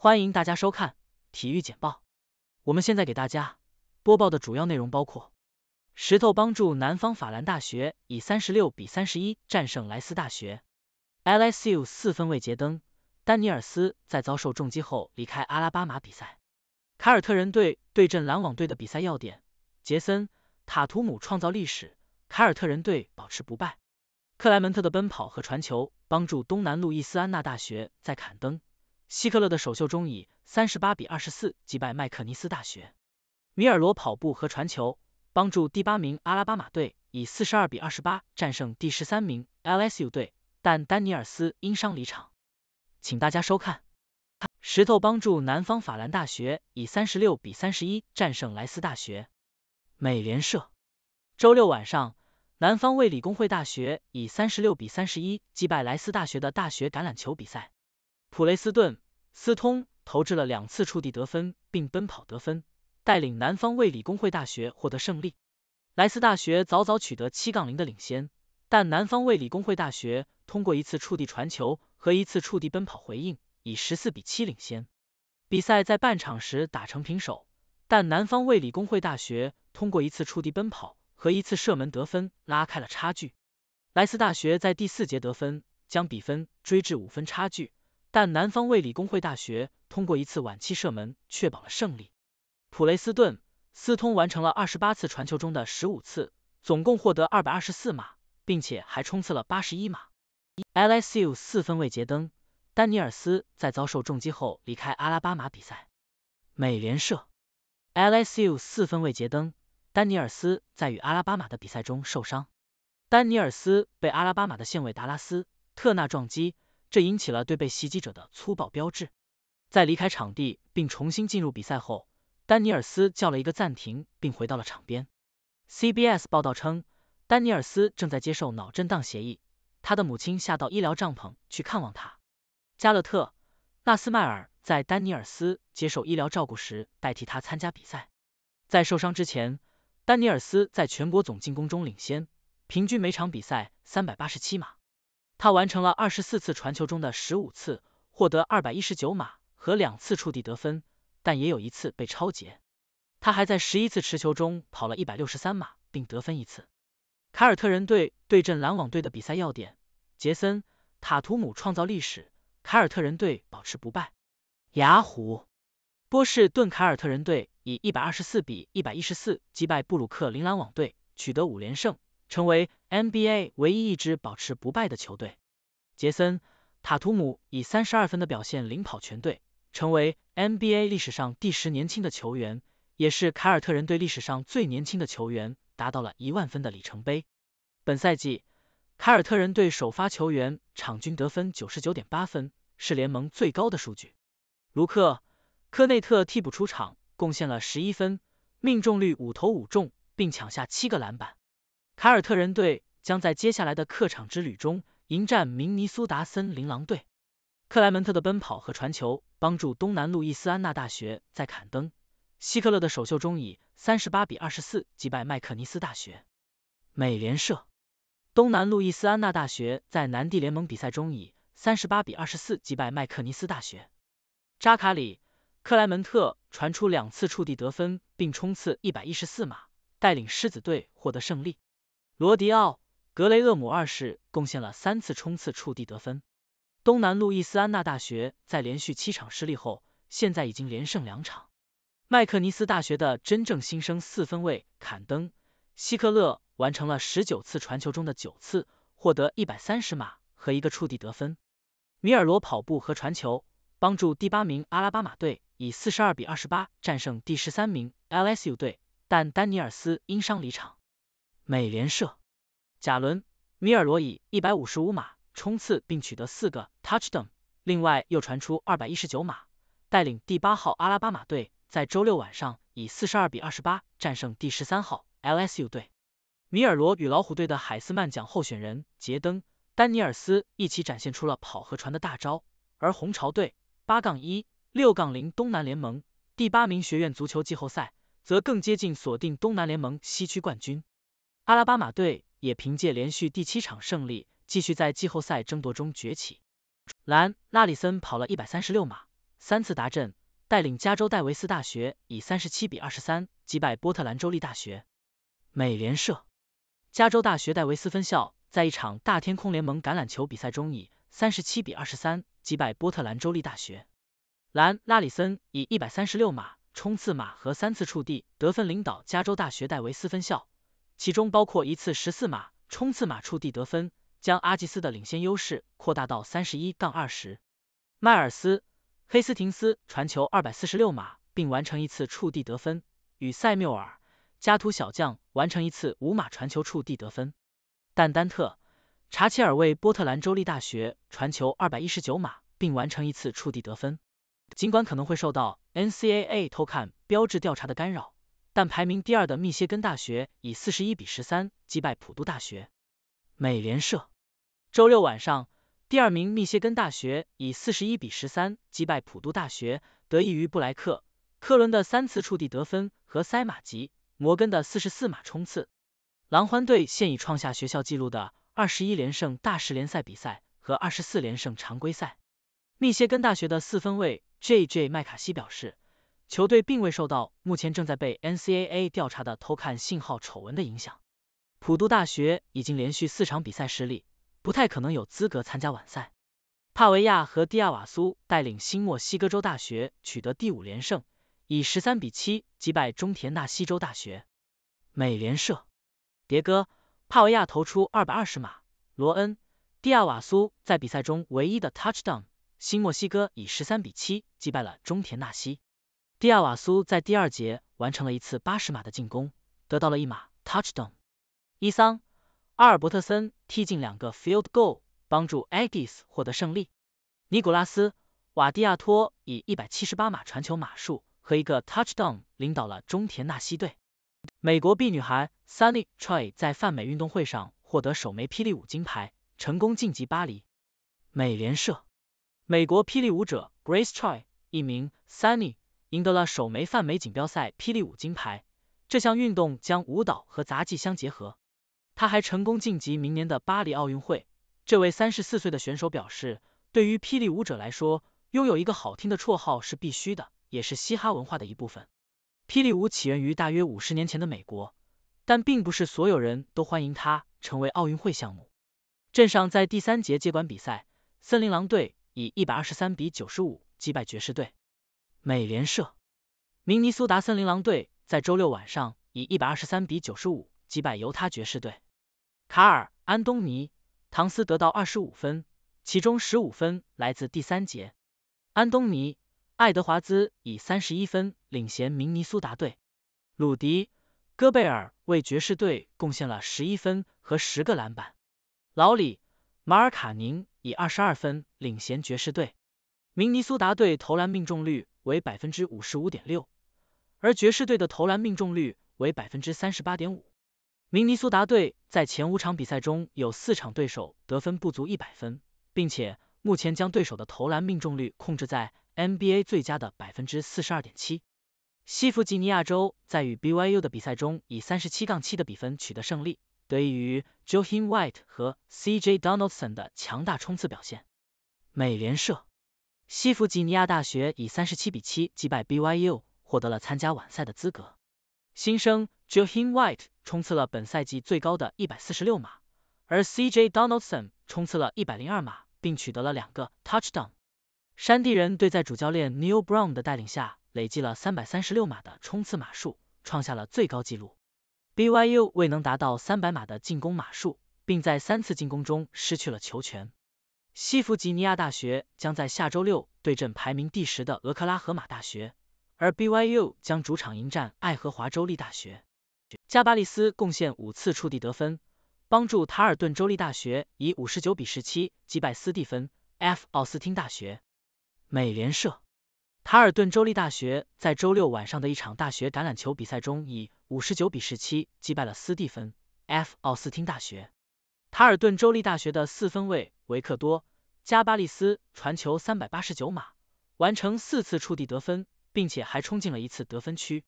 欢迎大家收看体育简报。我们现在给大家播报的主要内容包括：石头帮助南方法兰大学以三十六比三十一战胜莱斯大学，LSU 四分卫杰登丹尼尔斯在遭受重击后离开阿拉巴马比赛。凯尔特人队对阵篮网队的比赛要点：杰森塔图姆创造历史，凯尔特人队保持不败。克莱门特的奔跑和传球帮助东南路易斯安那大学在坎登。希克勒的首秀中以三十八比二十四击败麦克尼斯大学，米尔罗跑步和传球帮助第八名阿拉巴马队以四十二比二十八战胜第十三名 LSU 队，但丹尼尔斯因伤离场。请大家收看。石头帮助南方法兰大学以三十六比三十一战胜莱斯大学。美联社，周六晚上，南方卫理工会大学以三十六比三十一击败莱斯大学的大学橄榄球比赛，普雷斯顿。斯通投掷了两次触地得分并奔跑得分，带领南方卫理公会大学获得胜利。莱斯大学早早取得七杠零的领先，但南方卫理公会大学通过一次触地传球和一次触地奔跑回应，以十四比七领先。比赛在半场时打成平手，但南方卫理公会大学通过一次触地奔跑和一次射门得分拉开了差距。莱斯大学在第四节得分，将比分追至五分差距。但南方卫理公会大学通过一次晚期射门确保了胜利。普雷斯顿·斯通完成了二十八次传球中的十五次，总共获得二百二十四码，并且还冲刺了八十一码。LSU 四分卫杰登·丹尼尔斯在遭受重击后离开阿拉巴马比赛。美联社，LSU 四分卫杰登·丹尼尔斯在与阿拉巴马的比赛中受伤，丹尼尔斯被阿拉巴马的线卫达拉斯·特纳撞击。这引起了对被袭击者的粗暴标志。在离开场地并重新进入比赛后，丹尼尔斯叫了一个暂停，并回到了场边。CBS 报道称，丹尼尔斯正在接受脑震荡协议，他的母亲下到医疗帐篷去看望他。加勒特·纳斯迈尔在丹尼尔斯接受医疗照顾时代替他参加比赛。在受伤之前，丹尼尔斯在全国总进攻中领先，平均每场比赛三百八十七码。他完成了二十四次传球中的十五次，获得二百一十九码和两次触地得分，但也有一次被超截。他还在十一次持球中跑了一百六十三码，并得分一次。凯尔特人队对阵篮网队的比赛要点：杰森·塔图姆创造历史，凯尔特人队保持不败。雅虎，波士顿凯尔特人队以一百二十四比一百一十四击败布鲁克林篮网队，取得五连胜。成为 NBA 唯一一支保持不败的球队。杰森·塔图姆以三十二分的表现领跑全队，成为 NBA 历史上第十年轻的球员，也是凯尔特人队历史上最年轻的球员，达到了一万分的里程碑。本赛季，凯尔特人队首发球员场均得分九十九点八分，是联盟最高的数据。卢克·科内特替补出场，贡献了十一分，命中率五投五中，并抢下七个篮板。凯尔特人队将在接下来的客场之旅中迎战明尼苏达森林狼队。克莱门特的奔跑和传球帮助东南路易斯安那大学在坎登希克勒的首秀中以三十八比二十四击败麦克尼斯大学。美联社：东南路易斯安那大学在南地联盟比赛中以三十八比二十四击败麦克尼斯大学。扎卡里·克莱门特传出两次触地得分，并冲刺一百一十四码，带领狮子队获得胜利。罗迪奥·格雷厄姆二世贡献了三次冲刺触地得分。东南路易斯安那大学在连续七场失利后，现在已经连胜两场。麦克尼斯大学的真正新生四分卫坎登·希克勒完成了十九次传球中的九次，获得一百三十码和一个触地得分。米尔罗跑步和传球帮助第八名阿拉巴马队以四十二比二十八战胜第十三名 LSU 队，但丹尼尔斯因伤离场。美联社，贾伦·米尔罗以一百五十五码冲刺并取得四个 touchdown，另外又传出二百一十九码，带领第八号阿拉巴马队在周六晚上以四十二比二十八战胜第十三号 LSU 队。米尔罗与老虎队的海斯曼奖候选人杰登·丹尼尔斯一起展现出了跑和传的大招，而红潮队八杠一六杠零东南联盟第八名学院足球季后赛，则更接近锁定东南联盟西区冠军。阿拉巴马队也凭借连续第七场胜利，继续在季后赛争夺中崛起。兰拉里森跑了一百三十六码，三次达阵，带领加州戴维斯大学以三十七比二十三击败波特兰州立大学。美联社，加州大学戴维斯分校在一场大天空联盟橄榄球比赛中以三十七比二十三击败波特兰州立大学。兰拉里森以一百三十六码冲刺码和三次触地得分，领导加州大学戴维斯分校。其中包括一次十四码冲刺码触地得分，将阿吉斯的领先优势扩大到三十一杠二十。迈尔斯·黑斯廷斯传球二百四十六码，并完成一次触地得分；与塞缪尔·加图小将完成一次五码传球触地得分。但丹特·查切尔为波特兰州立大学传球二百一十九码，并完成一次触地得分。尽管可能会受到 NCAA 偷看标志调查的干扰。但排名第二的密歇根大学以四十一比十三击败普渡大学。美联社，周六晚上，第二名密歇根大学以四十一比十三击败普渡大学，得益于布莱克科伦的三次触地得分和塞马吉摩根的四十四码冲刺。狼獾队现已创下学校纪录的二十一连胜大师联赛比赛和二十四连胜常规赛。密歇根大学的四分卫 J J 麦卡锡表示。球队并未受到目前正在被 NCAA 调查的偷看信号丑闻的影响。普渡大学已经连续四场比赛失利，不太可能有资格参加晚赛。帕维亚和蒂亚瓦苏带领新墨西哥州大学取得第五连胜，以十三比七击败中田纳西州大学。美联社，迭戈·帕维亚投出二百二十码，罗恩·蒂亚瓦苏在比赛中唯一的 touchdown，新墨西哥以十三比七击败了中田纳西。迪亚瓦苏在第二节完成了一次八十码的进攻，得到了一码 touchdown。伊桑阿尔伯特森踢进两个 field goal，帮助 Aggies 获得胜利。尼古拉斯瓦蒂亚托以一百七十八码传球码数和一个 touchdown 领导了中田纳西队。美国 B 女孩 Sunny Choi 在泛美运动会上获得首枚霹雳舞金牌，成功晋级巴黎。美联社，美国霹雳舞者 Grace Choi，一名 Sunny。赢得了首枚泛美锦标赛霹雳舞金牌。这项运动将舞蹈和杂技相结合。他还成功晋级明年的巴黎奥运会。这位三十四岁的选手表示，对于霹雳舞者来说，拥有一个好听的绰号是必须的，也是嘻哈文化的一部分。霹雳舞起源于大约五十年前的美国，但并不是所有人都欢迎它成为奥运会项目。镇上在第三节接管比赛，森林狼队以一百二十三比九十五击败爵士队。美联社，明尼苏达森林狼队在周六晚上以一百二十三比九十五击败犹他爵士队。卡尔安东尼唐斯得到二十五分，其中十五分来自第三节。安东尼爱德华兹以三十一分领衔明尼苏达队。鲁迪戈贝尔为爵士队贡献了十一分和十个篮板。老李马尔卡宁以二十二分领衔爵士队。明尼苏达队投篮命中率。为百分之五十五点六，而爵士队的投篮命中率为百分之三十八点五。明尼苏达队在前五场比赛中有四场对手得分不足一百分，并且目前将对手的投篮命中率控制在 NBA 最佳的百分之四十二点七。西弗吉尼亚州在与 BYU 的比赛中以三十七杠七的比分取得胜利，得益于 Johim White 和 CJ Donaldson 的强大冲刺表现。美联社。西弗吉尼亚大学以三十七比七击败 BYU，获得了参加晚赛的资格。新生 JoHin White 冲刺了本赛季最高的一百四十六码，而 CJ Donaldson 冲刺了一百零二码，并取得了两个 Touchdown。山地人队在主教练 Neil Brown 的带领下，累计了三百三十六码的冲刺码数，创下了最高纪录。BYU 未能达到三百码的进攻码数，并在三次进攻中失去了球权。西弗吉尼亚大学将在下周六对阵排名第十的俄克拉荷马大学，而 BYU 将主场迎战爱荷华州立大学。加巴利斯贡献五次触地得分，帮助塔尔顿州立大学以五十九比十七击败斯蒂芬 F 奥斯汀大学。美联社。塔尔顿州立大学在周六晚上的一场大学橄榄球比赛中以五十九比十七击败了斯蒂芬 F 奥斯汀大学。塔尔顿州立大学的四分卫。维克多·加巴利斯传球三百八十九码，完成四次触地得分，并且还冲进了一次得分区。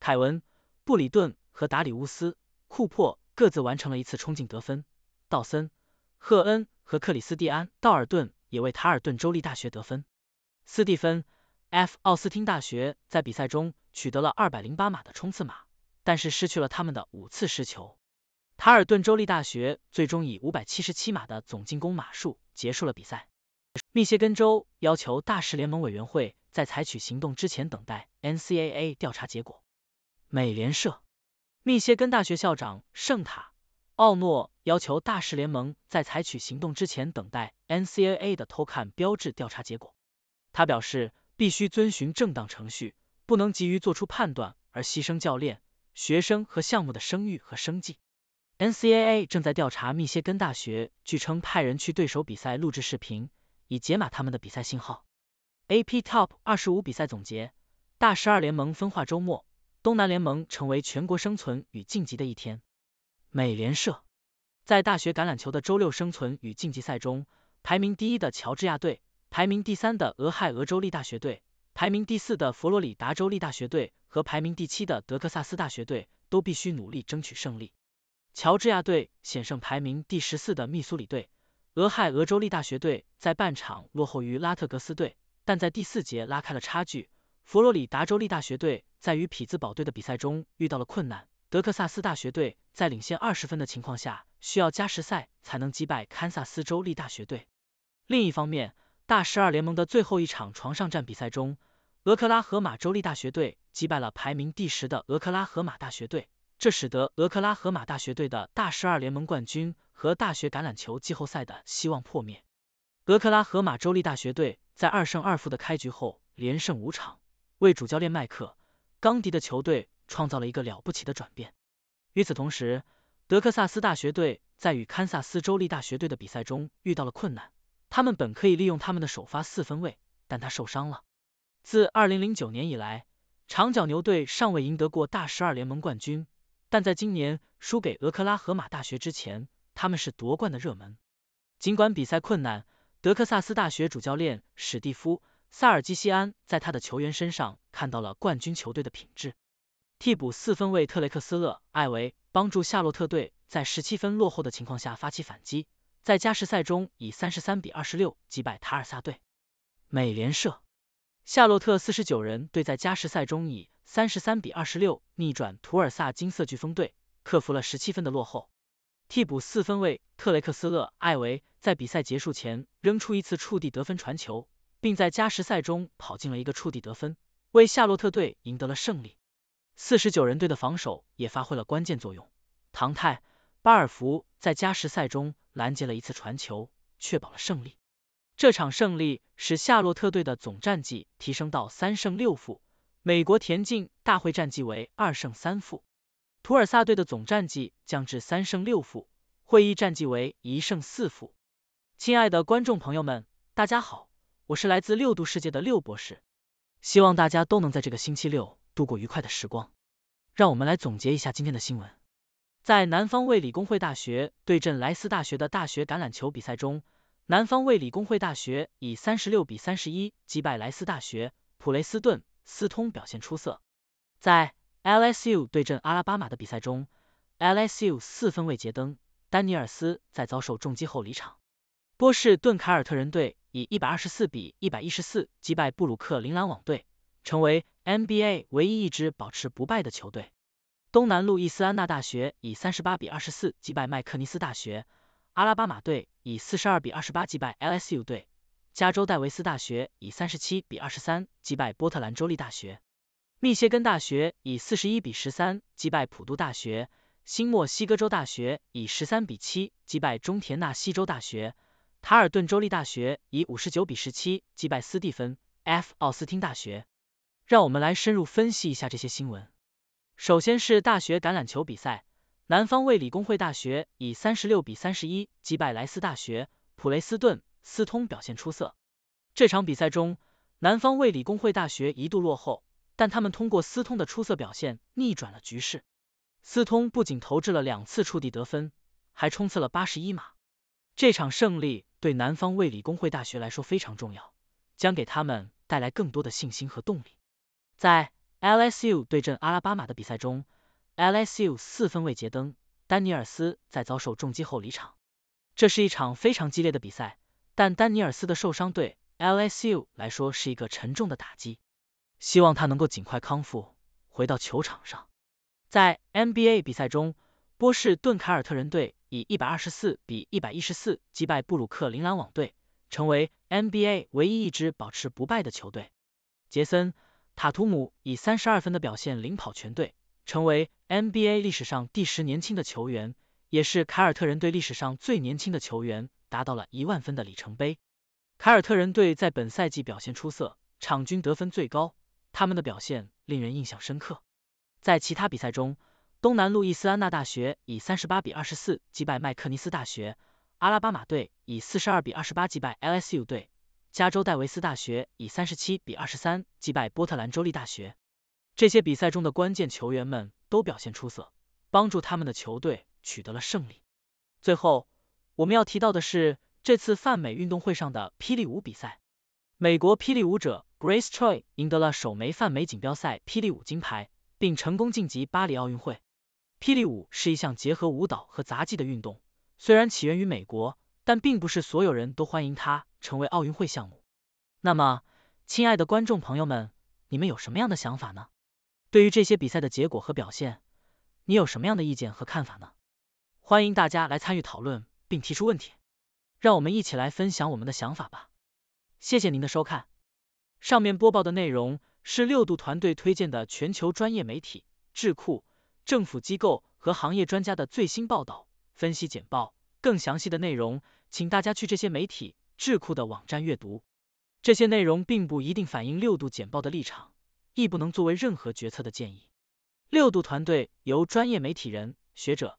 凯文·布里顿和达里乌斯·库珀各自完成了一次冲进得分。道森、赫恩和克里斯蒂安·道尔顿也为塔尔顿州立大学得分。斯蒂芬 ·F· 奥斯汀大学在比赛中取得了二百零八码的冲刺码，但是失去了他们的五次失球。卡尔顿州立大学最终以五百七十七码的总进攻码数结束了比赛。密歇根州要求大市联盟委员会在采取行动之前等待 NCAA 调查结果。美联社，密歇根大学校长圣塔奥诺要求大市联盟在采取行动之前等待 NCAA 的偷看标志调查结果。他表示，必须遵循正当程序，不能急于做出判断而牺牲教练、学生和项目的声誉和生计。NCAA 正在调查密歇根大学，据称派人去对手比赛录制视频，以解码他们的比赛信号。AP Top 25比赛总结：大十二联盟分化周末，东南联盟成为全国生存与晋级的一天。美联社在大学橄榄球的周六生存与晋级赛中，排名第一的乔治亚队、排名第三的俄亥俄州立大学队、排名第四的佛罗里达州立大学队和排名第七的德克萨斯大学队都必须努力争取胜利。乔治亚队险胜排名第十四的密苏里队，俄亥俄州立大学队在半场落后于拉特格斯队，但在第四节拉开了差距。佛罗里达州立大学队在与匹兹堡队的比赛中遇到了困难，德克萨斯大学队在领先二十分的情况下需要加时赛才能击败堪萨斯州立大学队。另一方面，大十二联盟的最后一场床上战比赛中，俄克拉荷马州立大学队击败了排名第十的俄克拉荷马大学队。这使得俄克拉荷马大学队的大十二联盟冠军和大学橄榄球季后赛的希望破灭。俄克拉荷马州立大学队在二胜二负的开局后连胜五场，为主教练麦克·冈迪的球队创造了一个了不起的转变。与此同时，德克萨斯大学队在与堪萨斯州立大学队的比赛中遇到了困难。他们本可以利用他们的首发四分卫，但他受伤了。自二零零九年以来，长角牛队尚未赢得过大十二联盟冠军。但在今年输给俄克拉荷马大学之前，他们是夺冠的热门。尽管比赛困难，德克萨斯大学主教练史蒂夫·萨尔基西安在他的球员身上看到了冠军球队的品质。替补四分卫特雷克斯勒·艾维帮助夏洛特队在十七分落后的情况下发起反击，在加时赛中以三十三比二十六击败塔尔萨队。美联社，夏洛特四十九人队在加时赛中以。三十三比二十六逆转图尔萨金色飓风队，克服了十七分的落后。替补四分卫特雷克斯勒艾维在比赛结束前扔出一次触地得分传球，并在加时赛中跑进了一个触地得分，为夏洛特队赢得了胜利。四十九人队的防守也发挥了关键作用，唐泰巴尔福在加时赛中拦截了一次传球，确保了胜利。这场胜利使夏洛特队的总战绩提升到三胜六负。美国田径大会战绩为二胜三负，图尔萨队的总战绩降至三胜六负，会议战绩为一胜四负。亲爱的观众朋友们，大家好，我是来自六度世界的六博士，希望大家都能在这个星期六度过愉快的时光。让我们来总结一下今天的新闻。在南方卫理公会大学对阵莱斯大学的大学橄榄球比赛中，南方卫理公会大学以三十六比三十一击败莱斯大学，普雷斯顿。斯通表现出色，在 LSU 对阵阿拉巴马的比赛中，LSU 四分卫杰登·丹尼尔斯在遭受重击后离场。波士顿凯尔特人队以一百二十四比一百一十四击败布鲁克林篮网队，成为 NBA 唯一一支保持不败的球队。东南路易斯安那大学以三十八比二十四击败麦克尼斯大学，阿拉巴马队以四十二比二十八击败 LSU 队。加州戴维斯大学以三十七比二十三击败波特兰州立大学，密歇根大学以四十一比十三击败普渡大学，新墨西哥州大学以十三比七击败中田纳西州大学，塔尔顿州立大学以五十九比十七击败斯蒂芬 F 奥斯汀大学。让我们来深入分析一下这些新闻。首先是大学橄榄球比赛，南方卫理公会大学以三十六比三十一击败莱斯大学，普雷斯顿。斯通表现出色，这场比赛中，南方卫理公会大学一度落后，但他们通过斯通的出色表现逆转了局势。斯通不仅投掷了两次触地得分，还冲刺了八十一码。这场胜利对南方卫理公会大学来说非常重要，将给他们带来更多的信心和动力。在 LSU 对阵阿拉巴马的比赛中，LSU 四分卫杰登·丹尼尔斯在遭受重击后离场。这是一场非常激烈的比赛。但丹尼尔斯的受伤对 LSU 来说是一个沉重的打击，希望他能够尽快康复，回到球场上。在 NBA 比赛中，波士顿凯尔特人队以一百二十四比一百一十四击败布鲁克林篮网队，成为 NBA 唯一一支保持不败的球队。杰森·塔图姆以三十二分的表现领跑全队，成为 NBA 历史上第十年轻的球员，也是凯尔特人队历史上最年轻的球员。达到了一万分的里程碑。凯尔特人队在本赛季表现出色，场均得分最高，他们的表现令人印象深刻。在其他比赛中，东南路易斯安那大学以三十八比二十四击败麦克尼斯大学，阿拉巴马队以四十二比二十八击败 LSU 队，加州戴维斯大学以三十七比二十三击败波特兰州立大学。这些比赛中的关键球员们都表现出色，帮助他们的球队取得了胜利。最后。我们要提到的是这次泛美运动会上的霹雳舞比赛，美国霹雳舞者 Grace Choi 赢得了首枚泛美锦标赛霹雳舞金牌，并成功晋级巴黎奥运会。霹雳舞是一项结合舞蹈和杂技的运动，虽然起源于美国，但并不是所有人都欢迎它成为奥运会项目。那么，亲爱的观众朋友们，你们有什么样的想法呢？对于这些比赛的结果和表现，你有什么样的意见和看法呢？欢迎大家来参与讨论。并提出问题，让我们一起来分享我们的想法吧。谢谢您的收看。上面播报的内容是六度团队推荐的全球专业媒体、智库、政府机构和行业专家的最新报道、分析简报。更详细的内容，请大家去这些媒体、智库的网站阅读。这些内容并不一定反映六度简报的立场，亦不能作为任何决策的建议。六度团队由专业媒体人、学者。